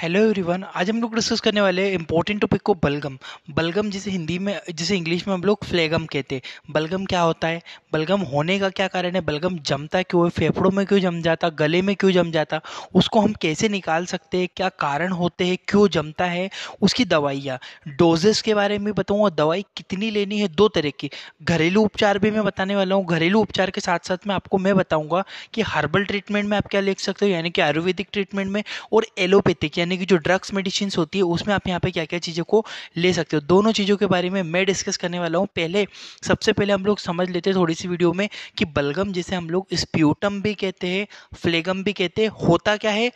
hello everyone आज हम लोग डिस्कस करने वाले हैं इंपॉर्टेंट टॉपिक को बलगम बलगम जिसे हिंदी में जिसे इंग्लिश में हम लोग फ्लेगम कहते हैं बलगम क्या होता है बलगम होने का क्या कारण है बलगम जमता क्यों है फेफड़ों में क्यों जम जाता गले में क्यों जम जाता उसको हम कैसे निकाल सकते हैं क्या कारण होते हैं क्यों जमता है उसकी दवाइयाँ डोजेस के बारे में बताऊँगा दवाई कितनी लेनी है दो तरह की घरेलू उपचार भी मैं बताने वाला हूँ घरेलू उपचार के साथ साथ मैं आपको मैं बताऊँगा कि हर्बल ट्रीटमेंट में आप क्या ले सकते हो यानी कि आयुर्वेदिक ट्रीटमेंट में और एलोपैथिक यानी यानी कि जो ड्रग्स मेडिसिन होती है उसमें आप यहाँ पे क्या क्या चीज़ों को ले सकते हो दोनों चीज़ों के बारे में मैं डिस्कस करने वाला हूँ पहले सबसे पहले हम लोग समझ लेते हैं थोड़ी सी वीडियो में कि बलगम जिसे हम लोग स्प्यूटम भी कहते हैं फ्लेगम भी कहते हैं होता क्या है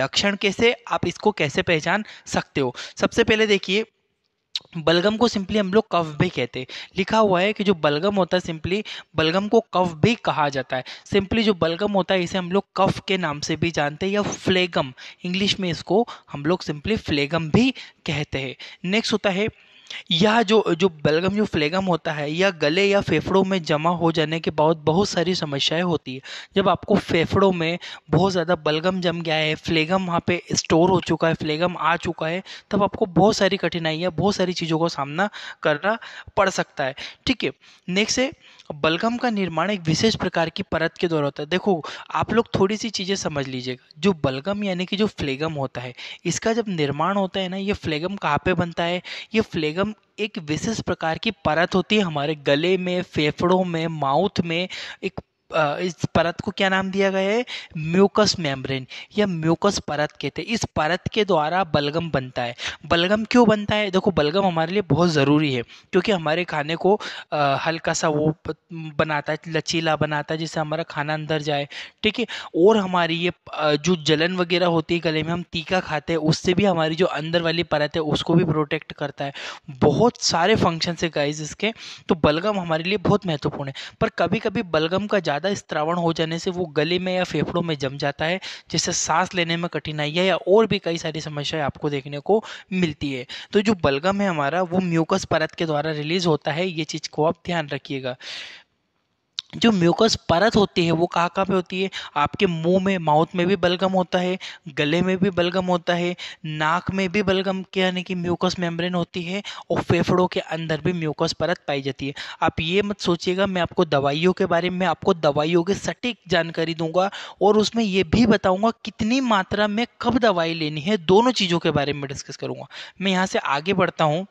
लक्षण कैसे आप इसको कैसे पहचान सकते हो सबसे पहले देखिए बलगम को सिंपली हम लोग कफ भी कहते हैं लिखा हुआ है कि जो बलगम होता है सिंपली बलगम को कफ भी कहा जाता है सिंपली जो बलगम होता है इसे हम लोग कफ के नाम से भी जानते हैं या फ्लेगम इंग्लिश में इसको हम लोग सिंपली फ्लेगम भी कहते हैं नेक्स्ट होता है यह जो जो बलगम जो फ्लेगम होता है यह गले या फेफड़ों में जमा हो जाने के बाद बहुत सारी समस्याएं होती है जब आपको फेफड़ों में बहुत ज़्यादा बलगम जम गया है फ्लेगम वहाँ पे स्टोर हो चुका है फ्लेगम आ चुका है तब आपको बहुत सारी कठिनाइयाँ बहुत सारी चीज़ों का सामना करना पड़ सकता है ठीक है नेक्स्ट है बलगम का निर्माण एक विशेष प्रकार की परत के द्वारा होता है देखो आप लोग थोड़ी सी चीज़ें समझ लीजिएगा जो बलगम यानी कि जो फ्लेगम होता है इसका जब निर्माण होता है ना ये फ्लेगम कहाँ पे बनता है ये फ्लेगम एक विशेष प्रकार की परत होती है हमारे गले में फेफड़ों में माउथ में एक इस परत को क्या नाम दिया गया है म्यूकस मेम्ब्रेन या म्यूकस परत कहते हैं इस परत के द्वारा बलगम बनता है बलगम क्यों बनता है देखो बलगम हमारे लिए बहुत ज़रूरी है क्योंकि हमारे खाने को हल्का सा वो बनाता है लचीला बनाता है जिससे हमारा खाना अंदर जाए ठीक है और हमारी ये जो जलन वगैरह होती है गले में हम तीखा खाते हैं उससे भी हमारी जो अंदर वाली परत है उसको भी प्रोटेक्ट करता है बहुत सारे फंक्शन है गाइज इसके तो बलगम हमारे लिए बहुत महत्वपूर्ण है पर कभी कभी बलगम का ज़्यादा ज़्यादा स्त्रावण हो जाने से वो गले में या फेफड़ों में जम जाता है जिससे सांस लेने में कठिनाई है या और भी कई सारी समस्याएं आपको देखने को मिलती है तो जो बलगम है हमारा वो म्यूकस परत के द्वारा रिलीज होता है ये चीज़ को आप ध्यान रखिएगा जो म्यूकस परत होती है वो कहाँ कहाँ पे होती है आपके मुंह में माउथ में भी बलगम होता है गले में भी बलगम होता है नाक में भी बलगम के यानी कि म्यूकस मेम्ब्रेन होती है और फेफड़ों के अंदर भी म्यूकस परत पाई जाती है आप ये मत सोचिएगा मैं आपको दवाइयों के बारे में आपको दवाइयों की सटीक जानकारी दूंगा और उसमें यह भी बताऊंगा कितनी मात्रा में कब दवाई लेनी है दोनों चीज़ों के बारे में डिस्कस करूंगा मैं यहाँ से आगे बढ़ता हूँ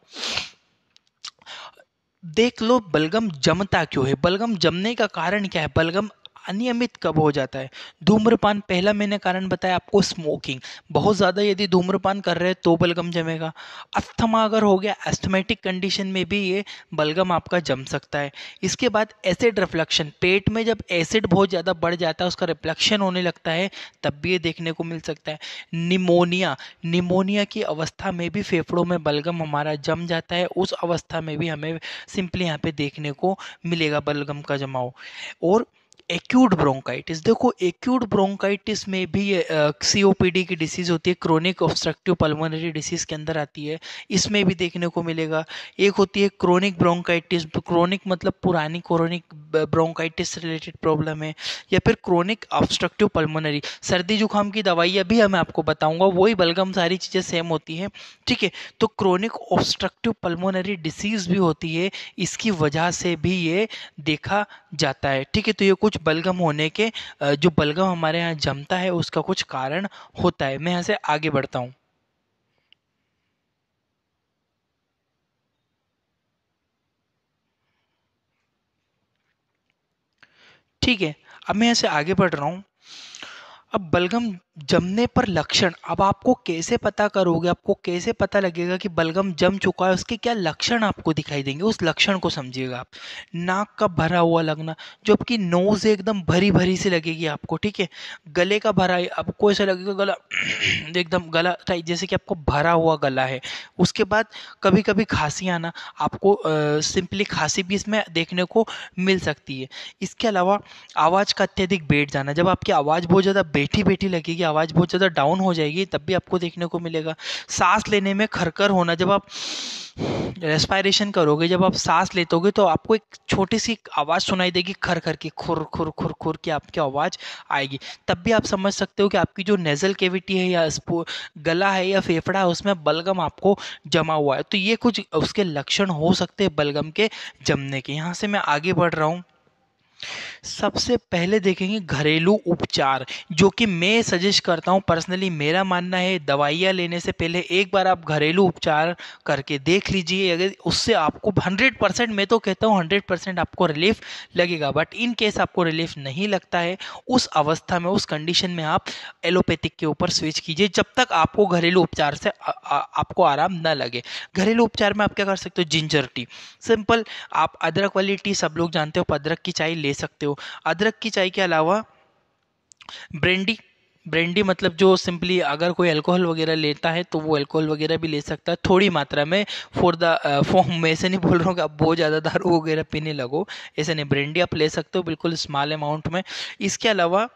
देख लो बलगम जमता क्यों है बलगम जमने का कारण क्या है बलगम अनियमित कब हो जाता है धूम्रपान पहला मैंने कारण बताया आपको स्मोकिंग बहुत ज़्यादा यदि धूम्रपान कर रहे हैं तो बलगम जमेगा अस्थमा अगर हो गया एस्थमेटिक कंडीशन में भी ये बलगम आपका जम सकता है इसके बाद एसिड रिफ्लक्शन पेट में जब एसिड बहुत ज़्यादा बढ़ जाता है उसका रिफ्लक्शन होने लगता है तब भी ये देखने को मिल सकता है निमोनिया निमोनिया की अवस्था में भी फेफड़ों में बलगम हमारा जम जाता है उस अवस्था में भी हमें सिंपली यहाँ पे देखने को मिलेगा बलगम का जमाव और एक्यूट ब्रोंकाइटिस देखो एक्यूट ब्रोंकाइटिस में भी सीओपीडी की डिसीज़ होती है क्रोनिक ऑब्स्ट्रक्टिव पल्मोनरी डिसीज़ के अंदर आती है इसमें भी देखने को मिलेगा एक होती है क्रोनिक ब्रोंकाइटिस क्रोनिक मतलब पुरानी क्रोनिक ब्रोंकाइटिस रिलेटेड प्रॉब्लम है या फिर क्रोनिक ऑब्स्ट्रक्टिव पल्मोनरी सर्दी जुकाम की दवाइयाँ भी मैं आपको बताऊँगा वही बलगम सारी चीज़ें सेम होती हैं ठीक है तो क्रोनिक ऑब्स्ट्रक्टिव पल्मोनरी डिसीज़ भी होती है इसकी वजह से भी ये देखा जाता है ठीक है तो ये कुछ बलगम होने के जो बलगम हमारे यहाँ जमता है उसका कुछ कारण होता है मैं यहाँ से आगे बढ़ता हूँ ठीक है अब मैं यहाँ से आगे बढ़ रहा हूँ अब बलगम जमने पर लक्षण अब आपको कैसे पता करोगे आपको कैसे पता लगेगा कि बलगम जम चुका है उसके क्या लक्षण आपको दिखाई देंगे उस लक्षण को समझिएगा आप नाक का भरा हुआ लगना जो आपकी नोज एकदम भरी भरी सी लगेगी आपको ठीक है गले का भरा है आपको ऐसा लगेगा गला एकदम गला टाइप जैसे कि आपको भरा हुआ गला है उसके बाद कभी कभी खांसी आना आपको सिंपली खांसी भी इसमें देखने को मिल सकती है इसके अलावा आवाज़ का अत्यधिक बैठ जाना जब आपकी आवाज़ बहुत ज़्यादा बैठी बैठी लगेगी आवाज़ बहुत ज़्यादा डाउन हो जाएगी तब भी आपको देखने को मिलेगा सांस लेने में खरखर होना जब आप रेस्पायरेशन करोगे जब आप सांस लेते तो आपको एक छोटी सी आवाज़ सुनाई देगी खर खर की खुर खुर खुर खुर की आपकी आवाज़ आएगी तब भी आप समझ सकते हो कि आपकी जो नेज़ल केविटी है या गला है या फेफड़ा है उसमें बलगम आपको जमा हुआ है तो ये कुछ उसके लक्षण हो सकते हैं बलगम के जमने के यहाँ से मैं आगे बढ़ रहा हूँ सबसे पहले देखेंगे घरेलू उपचार जो कि मैं सजेस्ट करता हूँ पर्सनली मेरा मानना है दवाइयाँ लेने से पहले एक बार आप घरेलू उपचार करके देख लीजिए अगर उससे आपको हंड्रेड परसेंट मैं तो कहता हूँ हंड्रेड परसेंट आपको रिलीफ लगेगा बट इन केस आपको रिलीफ नहीं लगता है उस अवस्था में उस कंडीशन में आप एलोपैथिक के ऊपर स्विच कीजिए जब तक आपको घरेलू उपचार से आ, आ, आपको आराम ना लगे घरेलू उपचार में आप क्या कर सकते हो जिंजर टी सिंपल आप अदरक वाली टी सब लोग जानते हो अदरक की चाय ले ले सकते हो अदरक की चाय के अलावा ब्रेंडी ब्रेंडी मतलब जो सिंपली अगर कोई अल्कोहल वगैरह लेता है तो वो अल्कोहल वगैरह भी ले सकता है थोड़ी मात्रा में फॉर द फॉर्म मैं ऐसे नहीं बोल रहा हूँ कि आप बहुत ज़्यादा दारू वगैरह पीने लगो ऐसे नहीं ब्रेंडी आप ले सकते हो बिल्कुल स्मॉल अमाउंट में इसके अलावा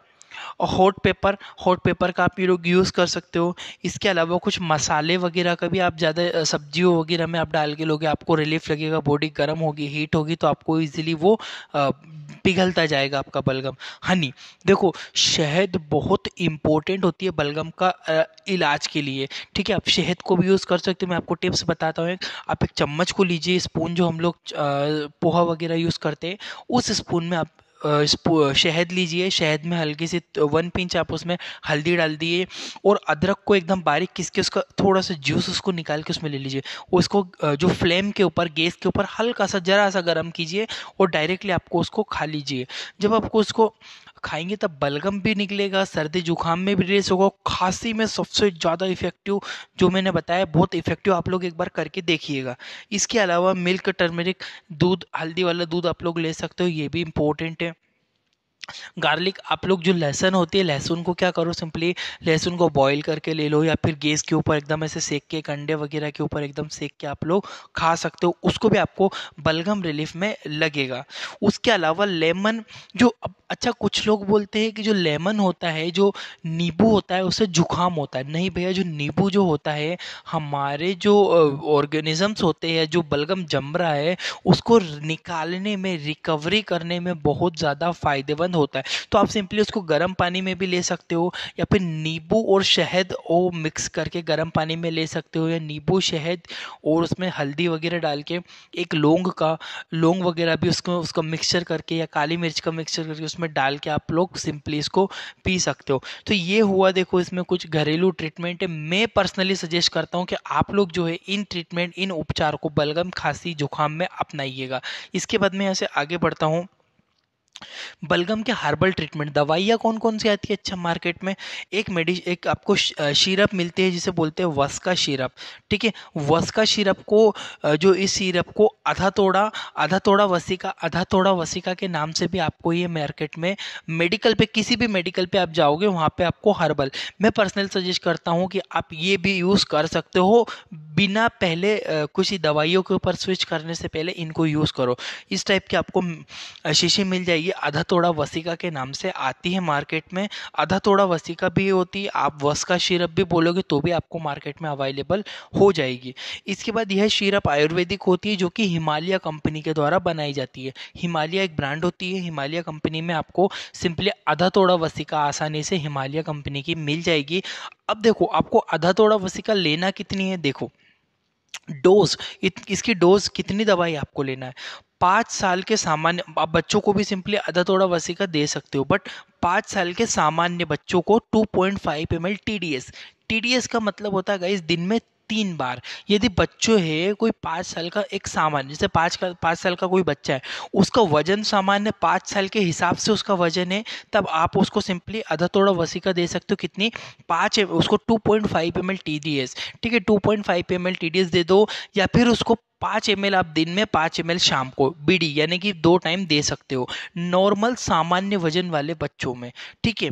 और हॉट पेपर हॉट पेपर का आप ये लोग यूज़ कर सकते हो इसके अलावा कुछ मसाले वगैरह का भी आप ज़्यादा सब्जियों वगैरह में आप डाल के लोगे आपको रिलीफ लगेगा बॉडी गर्म होगी हीट होगी तो आपको ईजिली वो पिघलता जाएगा आपका बलगम हनी देखो शहद बहुत इंपॉर्टेंट होती है बलगम का इलाज के लिए ठीक है आप शहद को भी यूज़ कर सकते हो मैं आपको टिप्स बताता हूँ आप एक चम्मच को लीजिए स्पून जो हम लोग पोहा वगैरह यूज़ करते हैं उस स्पून में आप शहद लीजिए शहद में हल्की सी वन पिंच आप उसमें हल्दी डाल दिए और अदरक को एकदम बारीक किस के उसका थोड़ा सा जूस उसको निकाल के उसमें ले लीजिए उसको जो फ्लेम के ऊपर गैस के ऊपर हल्का सा ज़रा सा गर्म कीजिए और डायरेक्टली आपको उसको खा लीजिए जब आपको उसको खाएंगे तब बलगम भी निकलेगा सर्दी जुकाम में भी रिलीज होगा खांसी में सबसे ज़्यादा इफेक्टिव जो मैंने बताया बहुत इफेक्टिव आप लोग एक बार करके देखिएगा इसके अलावा मिल्क टर्मेरिक दूध हल्दी वाला दूध आप लोग ले सकते हो ये भी इम्पोर्टेंट है गार्लिक आप लोग जो लहसुन होती है लहसुन को क्या करो सिंपली लहसुन को बॉईल करके ले लो या फिर गैस के ऊपर एकदम ऐसे सेक के कंडे वगैरह के ऊपर एकदम सेक के आप लोग खा सकते हो उसको भी आपको बलगम रिलीफ में लगेगा उसके अलावा लेमन जो अच्छा कुछ लोग बोलते हैं कि जो लेमन होता है जो नींबू होता है उससे जुकाम होता है नहीं भैया जो नींबू जो होता है हमारे जो ऑर्गेनिजम्स होते हैं जो बलगम जम रहा है उसको निकालने में रिकवरी करने में बहुत ज़्यादा फायदेमंद सुगंध होता है तो आप सिंपली उसको गर्म पानी में भी ले सकते हो या फिर नींबू और शहद ओ मिक्स करके गर्म पानी में ले सकते हो या नींबू शहद और उसमें हल्दी वगैरह डाल के एक लौंग का लौंग वगैरह भी उसको उसका मिक्सचर करके या काली मिर्च का मिक्सचर करके उसमें डाल के आप लोग सिंपली इसको पी सकते हो तो ये हुआ देखो इसमें कुछ घरेलू ट्रीटमेंट है मैं पर्सनली सजेस्ट करता हूँ कि आप लोग जो है इन ट्रीटमेंट इन उपचार को बलगम खांसी जुकाम में अपनाइएगा इसके बाद मैं यहाँ से आगे बढ़ता हूँ बलगम के हर्बल ट्रीटमेंट दवाइयाँ कौन कौन सी आती है अच्छा मार्केट में एक मेडि एक आपको शीरप मिलती है जिसे बोलते हैं का शीरप ठीक है का शीरप को जो इस सीरप को आधा तोड़ा आधा तोड़ा वसीका आधा तोड़ा वसीका के नाम से भी आपको ये मार्केट में मेडिकल पे किसी भी मेडिकल पे आप जाओगे वहाँ पे आपको हर्बल मैं पर्सनल सजेस्ट करता हूँ कि आप ये भी यूज़ कर सकते हो बिना पहले कुछ दवाइयों के ऊपर स्विच करने से पहले इनको यूज़ करो इस टाइप के आपको शीशी मिल जाएगी ये आधा तोड़ा वसीका के नाम से आती है मार्केट में आधा तोड़ा वसीका भी होती है आप वस का शीरप भी बोलोगे तो भी आपको मार्केट में अवेलेबल हो जाएगी इसके बाद यह शीरप आयुर्वेदिक होती है जो कि हिमालय कंपनी के द्वारा बनाई जाती है हिमालय एक ब्रांड होती है हिमालय कंपनी में आपको सिंपली आधा तोड़ा वसीका आसानी से हिमालय कंपनी की मिल जाएगी अब देखो आपको आधा तोड़ा वसीका लेना कितनी है देखो डोज इसकी डोज कितनी दवाई आपको लेना है पाँच साल के सामान्य आप बच्चों को भी सिंपली आधा थोड़ा वसीका दे सकते हो बट पाँच साल के सामान्य बच्चों को 2.5 point five M L T D S T D S का मतलब होता है इस दिन में तीन बार यदि बच्चों है कोई पाँच साल का एक सामान्य जैसे पाँच का पाँच साल का कोई बच्चा है उसका वजन सामान्य पाँच साल के हिसाब से उसका वजन है तब आप उसको सिंपली आधा थोड़ा वसीका दे सकते हो कितनी पाँच उसको two point five M L T D S ठीक है two point five M L T D S दे दो या फिर उसको पाँच एम आप दिन में पाँच एम शाम को बीडी यानी कि दो टाइम दे सकते हो नॉर्मल सामान्य वजन वाले बच्चों में ठीक है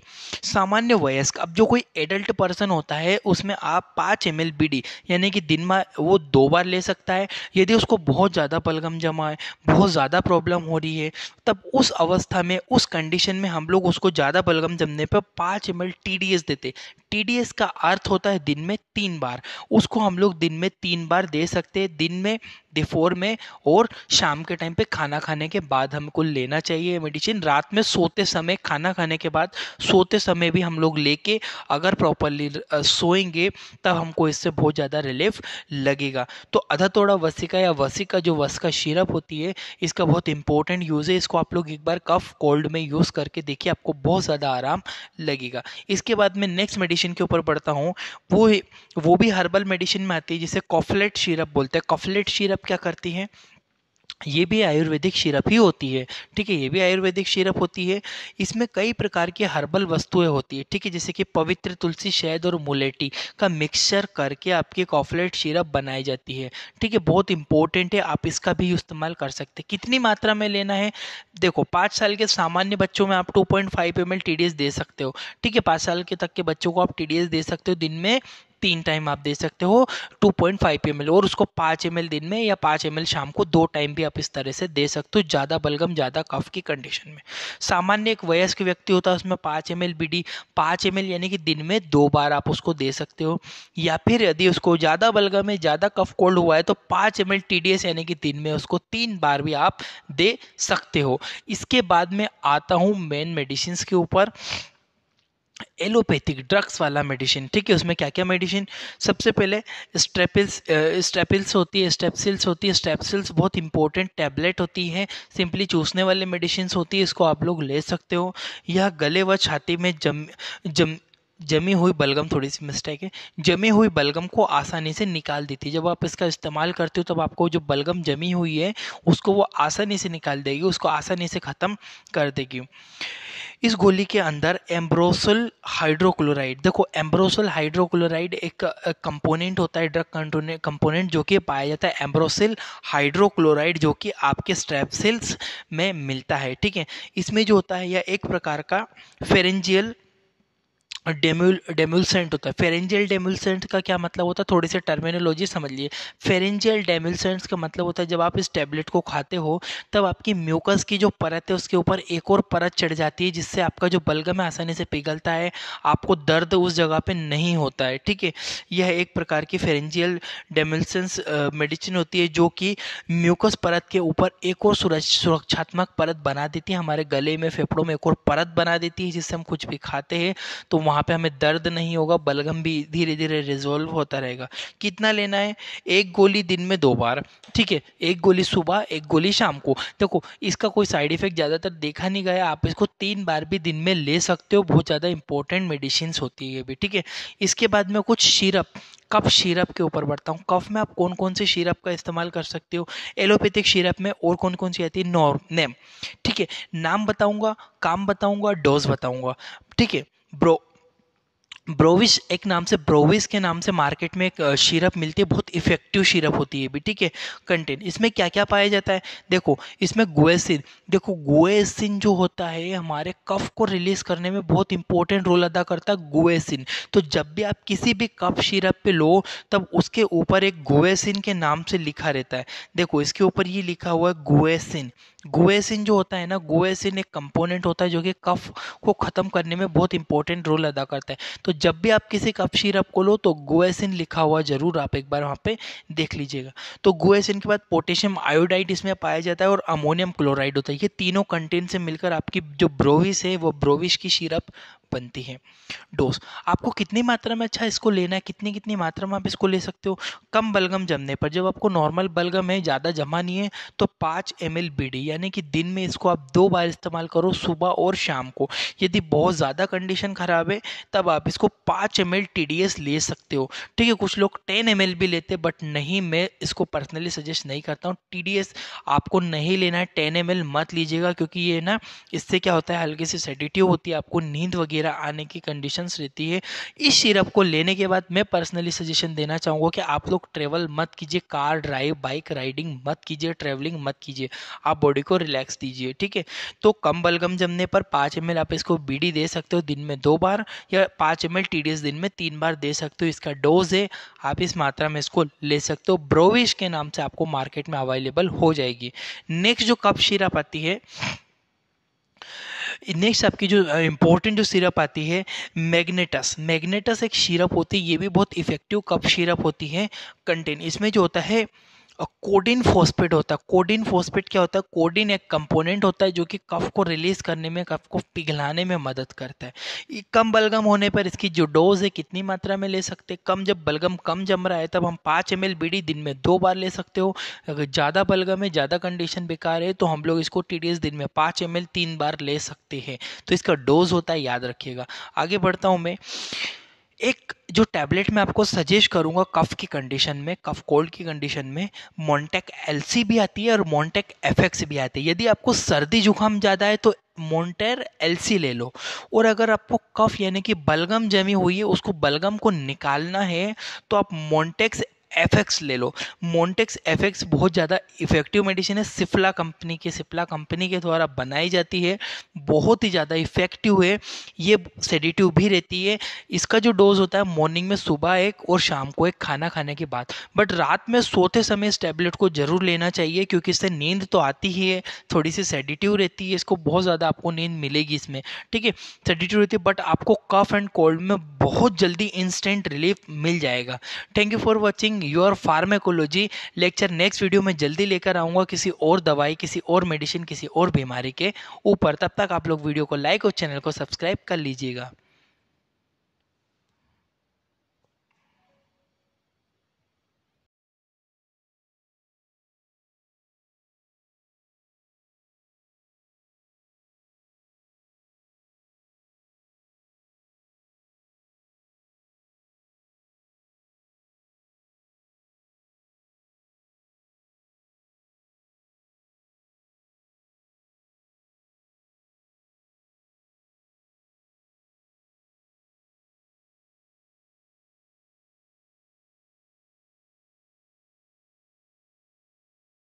सामान्य वयस्क अब जो कोई एडल्ट पर्सन होता है उसमें आप पाँच एम एल बीडी यानी कि दिन में वो दो बार ले सकता है यदि उसको बहुत ज़्यादा पलगम जमा है बहुत ज़्यादा प्रॉब्लम हो रही है तब उस अवस्था में उस कंडीशन में हम लोग उसको ज़्यादा बलगम जमने पर पाँच M L T D S देते टी डी एस का अर्थ होता है दिन में तीन बार उसको हम लोग दिन में तीन बार दे सकते हैं दिन में बिफोर में और शाम के टाइम पे खाना खाने के बाद हमको लेना चाहिए मेडिसिन रात में सोते समय खाना खाने के बाद सोते समय भी हम लोग लेके अगर प्रॉपरली सोएंगे तब हमको इससे बहुत ज़्यादा रिलीफ लगेगा तो अधा तोड़ा वसिका या वसिका जो वसका शिरप होती है इसका बहुत इंपॉर्टेंट यूज़ है इसको आप लोग एक बार कफ कोल्ड में यूज़ करके देखिए आपको बहुत ज़्यादा आराम लगेगा इसके बाद मैं नेक्स्ट मेडिसिन के ऊपर पढ़ता हूँ वो वो भी हर्बल मेडिसिन में आती है जिसे कॉफलेट शिरप बोलते हैं कॉफलेट शिरप सिरप क्या करती है ये भी आयुर्वेदिक सिरप ही होती है ठीक है ये भी आयुर्वेदिक सिरप होती है इसमें कई प्रकार की हर्बल वस्तुएं होती है ठीक है जैसे कि पवित्र तुलसी शहद और मुलेटी का मिक्सचर करके आपकी कॉफलेट सिरप बनाई जाती है ठीक है बहुत इंपॉर्टेंट है आप इसका भी इस्तेमाल कर सकते हैं कितनी मात्रा में लेना है देखो पाँच साल के सामान्य बच्चों में आप टू पॉइंट दे सकते हो ठीक है पाँच साल के तक के बच्चों को आप टी दे सकते हो दिन में तीन टाइम आप दे सकते हो 2.5 पॉइंट और उसको पाँच एम दिन में या पाँच एम शाम को दो टाइम भी आप इस तरह से दे सकते हो ज़्यादा बलगम ज़्यादा कफ की कंडीशन में सामान्य एक वयस्क व्यक्ति होता है उसमें पाँच एम एल बी डी पाँच एम यानी कि दिन में दो बार आप उसको दे सकते हो या फिर यदि उसको ज़्यादा बलगम है ज़्यादा कफ कोल्ड हुआ है तो पाँच M L T D S यानी कि दिन में उसको तीन बार भी आप दे सकते हो इसके बाद में आता हूँ मेन मेडिसिन के ऊपर एलोपैथिक ड्रग्स वाला मेडिसिन ठीक है उसमें क्या क्या मेडिसिन सबसे पहले स्ट्रेपिल्स स्ट्रेपिल्स होती है स्टेपसिल्स होती है स्टेपसिल्स बहुत इंपॉर्टेंट टैबलेट होती है सिंपली चूसने वाले मेडिसिन होती है इसको आप लोग ले सकते हो या गले व छाती में जम जम जमी हुई बलगम थोड़ी सी मिस्टेक है जमी हुई बलगम को आसानी से निकाल देती है जब आप इसका इस्तेमाल करते हो तब आपको जो बलगम जमी हुई है उसको वो आसानी से निकाल देगी उसको आसानी से ख़त्म कर देगी इस गोली के अंदर एम्ब्रोसल हाइड्रोक्लोराइड देखो एम्ब्रोसल हाइड्रोक्लोराइड एक कंपोनेंट होता है ड्रग कंपोनेंट जो कि पाया जाता है एम्ब्रोसिल हाइड्रोक्लोराइड जो कि आपके स्ट्रैप सेल्स में मिलता है ठीक है इसमें जो होता है यह एक प्रकार का फेरेंजियल डेम्यूल डेम्यूलसेंट होता है फेरेंजियल डेम्यूलसेंट का क्या मतलब होता है थोड़ी सी टर्मिनोलॉजी समझ लिए फेरेंजियल डेम्यूलसेंट्स का मतलब होता है जब आप इस टैबलेट को खाते हो तब आपकी म्यूकस की जो परत है उसके ऊपर एक और परत चढ़ जाती है जिससे आपका जो बलगम है आसानी से पिघलता है आपको दर्द उस जगह पर नहीं होता है ठीक है यह एक प्रकार की फेरेंजियल डेम्यूलसेंस मेडिसिन होती है जो कि म्यूकस परत के ऊपर एक और सुरक्षात्मक परत बना देती है हमारे गले में फेफड़ों में एक और परत बना देती है जिससे हम कुछ भी खाते हैं तो वहाँ वहाँ पे हमें दर्द नहीं होगा बलगम भी धीरे धीरे रिजोल्व होता रहेगा कितना लेना है एक गोली दिन में दो बार ठीक है एक गोली सुबह एक गोली शाम को देखो इसका कोई साइड इफेक्ट ज़्यादातर देखा नहीं गया आप इसको तीन बार भी दिन में ले सकते हो बहुत ज़्यादा इंपॉर्टेंट मेडिसिन होती है भी ठीक है इसके बाद में कुछ शीरप कफ शीरप के ऊपर बढ़ता हूँ कफ में आप कौन कौन से शीरप का इस्तेमाल कर सकते हो एलोपैथिक शीरप में और कौन कौन सी आती है नॉर नेम ठीक है नाम बताऊँगा काम बताऊँगा डोज बताऊँगा ठीक है ब्रो ब्रोविश एक नाम से ब्रोविस के नाम से मार्केट में एक शीरप मिलती है बहुत इफेक्टिव शीरप होती है भी ठीक है कंटेंट इसमें क्या क्या पाया जाता है देखो इसमें गोएसिन देखो गोएसिन जो होता है हमारे कफ को रिलीज करने में बहुत इंपॉर्टेंट रोल अदा करता है गुएसिन तो जब भी आप किसी भी कफ शीरप पे लो तब उसके ऊपर एक गुएसिन के नाम से लिखा रहता है देखो इसके ऊपर ये लिखा हुआ है गोएसिन गोएसिन जो होता है ना गुएसिन एक कंपोनेंट होता है जो कि कफ को ख़त्म करने में बहुत इंपॉर्टेंट रोल अदा करता है तो जब भी आप किसी कफ सिरप को लो तो गोएसिन लिखा हुआ ज़रूर आप एक बार वहाँ पे देख लीजिएगा तो गोएसिन के बाद पोटेशियम आयोडाइड इसमें पाया जाता है और अमोनियम क्लोराइड होता है ये तीनों कंटेंट से मिलकर आपकी जो ब्रोविस है वो ब्रोविश की सिरप बनती है डोज आपको कितनी मात्रा में अच्छा इसको लेना है कितनी कितनी मात्रा में आप इसको ले सकते हो कम बलगम जमने पर जब आपको नॉर्मल बलगम है ज़्यादा जमा नहीं है तो पाँच एम एल यानी कि दिन में इसको आप दो बार इस्तेमाल करो सुबह और शाम को यदि बहुत ज़्यादा कंडीशन ख़राब है तब आप इसको पाँच एम एल ले सकते हो ठीक है कुछ लोग टेन एम भी लेते बट नहीं मैं इसको पर्सनली सजेस्ट नहीं करता हूँ टी आपको नहीं लेना है टेन एम मत लीजिएगा क्योंकि ये ना इससे क्या होता है हल्की सी सेडिटिव होती है आपको नींद वगैरह वगैरह आने की कंडीशंस रहती है इस सिरप को लेने के बाद मैं पर्सनली सजेशन देना चाहूँगा कि आप लोग ट्रेवल मत कीजिए कार ड्राइव बाइक राइडिंग मत कीजिए ट्रेवलिंग मत कीजिए आप बॉडी को रिलैक्स दीजिए ठीक है तो कम बलगम जमने पर पाँच एम आप इसको बी दे सकते हो दिन में दो बार या पाँच एम एल दिन में तीन बार दे सकते हो इसका डोज है आप इस मात्रा में इसको ले सकते हो ब्रोविश के नाम से आपको मार्केट में अवेलेबल हो जाएगी नेक्स्ट जो कप शीरा आती है नेक्स्ट आपकी जो इम्पोर्टेंट जो सिरप आती है मैग्नेटस मैग्नेटस एक सिरप होती है ये भी बहुत इफेक्टिव कप सिरप होती है कंटेन इसमें जो होता है कोडिन फोस्पेट होता है कोडिन फोस्पेट क्या होता है कोडिन एक कंपोनेंट होता है जो कि कफ को रिलीज करने में कफ को पिघलाने में मदद करता है कम बलगम होने पर इसकी जो डोज है कितनी मात्रा में ले सकते हैं कम जब बलगम कम जम रहा है तब हम पाँच एम एल दिन में दो बार ले सकते हो अगर ज़्यादा बलगम है ज़्यादा कंडीशन बेकार है तो हम लोग इसको टी दिन में पाँच एम तीन बार ले सकते हैं तो इसका डोज होता है याद रखिएगा आगे बढ़ता हूँ मैं एक जो टैबलेट मैं आपको सजेस्ट करूँगा कफ़ की कंडीशन में कफ़ कोल्ड की कंडीशन में मोन्टेक एल भी आती है और मोन्टेक एफ भी आती है यदि आपको सर्दी जुकाम ज़्यादा है तो मोन्टेर एलसी ले लो और अगर आपको कफ यानी कि बलगम जमी हुई है उसको बलगम को निकालना है तो आप मोन्टेक्स एफ ले लो मोन्टेक्स एफ बहुत ज़्यादा इफेक्टिव मेडिसिन है सिप्ला कंपनी के सिप्ला कंपनी के द्वारा बनाई जाती है बहुत ही ज़्यादा इफेक्टिव है ये सेडिटिव भी रहती है इसका जो डोज होता है मॉर्निंग में सुबह एक और शाम को एक खाना खाने के बाद बट रात में सोते समय इस टैबलेट को ज़रूर लेना चाहिए क्योंकि इससे नींद तो आती ही है थोड़ी सी सेडिटिव रहती है इसको बहुत ज़्यादा आपको नींद मिलेगी इसमें ठीक है सेडिटिव रहती है बट आपको कफ एंड कोल्ड में बहुत जल्दी इंस्टेंट रिलीफ मिल जाएगा thank you for watching your pharmacology lecture next video में जल्दी लेकर आऊँगा किसी और दवाई किसी और मेडिसिन किसी और बीमारी के ऊपर तब तक आप लोग वीडियो को लाइक और चैनल को सब्सक्राइब कर लीजिएगा